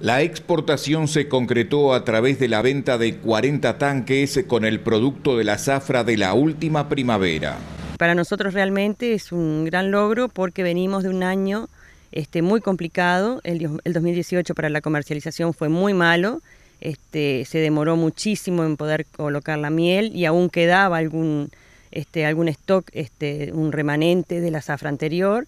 La exportación se concretó a través de la venta de 40 tanques con el producto de la zafra de la última primavera. Para nosotros realmente es un gran logro porque venimos de un año este, muy complicado. El, 2018 para la comercialización fue muy malo. Este, se demoró muchísimo en poder colocar la miel y aún quedaba algún, este, algún stock, este, un remanente de la zafra anterior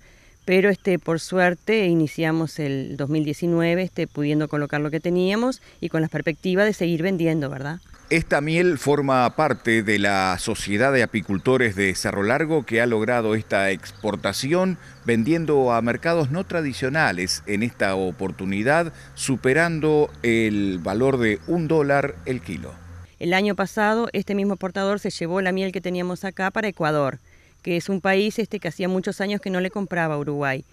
pero este, por suerte iniciamos el 2019 este, pudiendo colocar lo que teníamos y con la perspectiva de seguir vendiendo, ¿verdad? Esta miel forma parte de la Sociedad de Apicultores de Cerro Largo que ha logrado esta exportación vendiendo a mercados no tradicionales en esta oportunidad, superando el valor de un dólar el kilo. El año pasado este mismo portador se llevó la miel que teníamos acá para Ecuador que es un país este, que hacía muchos años que no le compraba a Uruguay.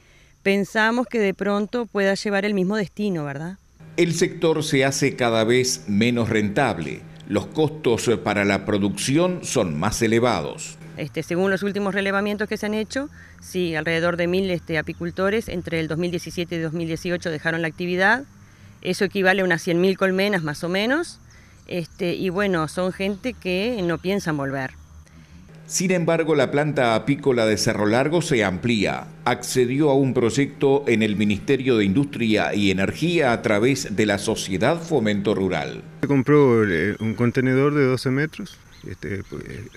Pensamos que de pronto pueda llevar el mismo destino, ¿verdad? El sector se hace cada vez menos rentable. Los costos para la producción son más elevados. Este, según los últimos relevamientos que se han hecho, sí, alrededor de mil este, apicultores entre el 2017 y 2018 dejaron la actividad. Eso equivale a unas 100.000 colmenas más o menos. Este, y bueno, son gente que no piensan volver. Sin embargo, la planta apícola de Cerro Largo se amplía. Accedió a un proyecto en el Ministerio de Industria y Energía a través de la Sociedad Fomento Rural. Se compró eh, un contenedor de 12 metros. Este, eh,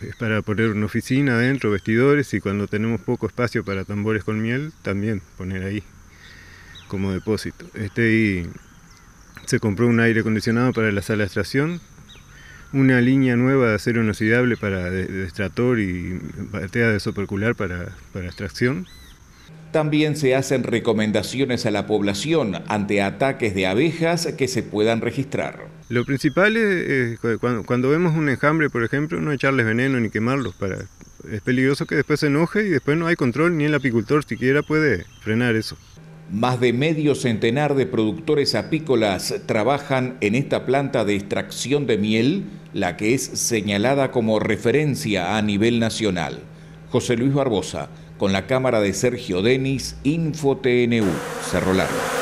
es para poner una oficina adentro, vestidores y cuando tenemos poco espacio para tambores con miel, también poner ahí como depósito. Este, y se compró un aire acondicionado para la sala de extracción, una línea nueva de acero inoxidable para extractor y batea de sopercular para, extracción. También se hacen recomendaciones a la población ante ataques de abejas que se puedan registrar. Lo principal es, cuando, cuando, vemos un enjambre, por ejemplo, no echarles veneno ni quemarlos. Para, es peligroso que después se enoje y después no hay control, ni el apicultor siquiera puede frenar eso. Más de medio centenar de productores apícolas trabajan en esta planta de extracción de miel, la que es señalada como referencia a nivel nacional. José Luis Barbosa, con la cámara de Sergio Denis, InfoTNU, Cerro Largo.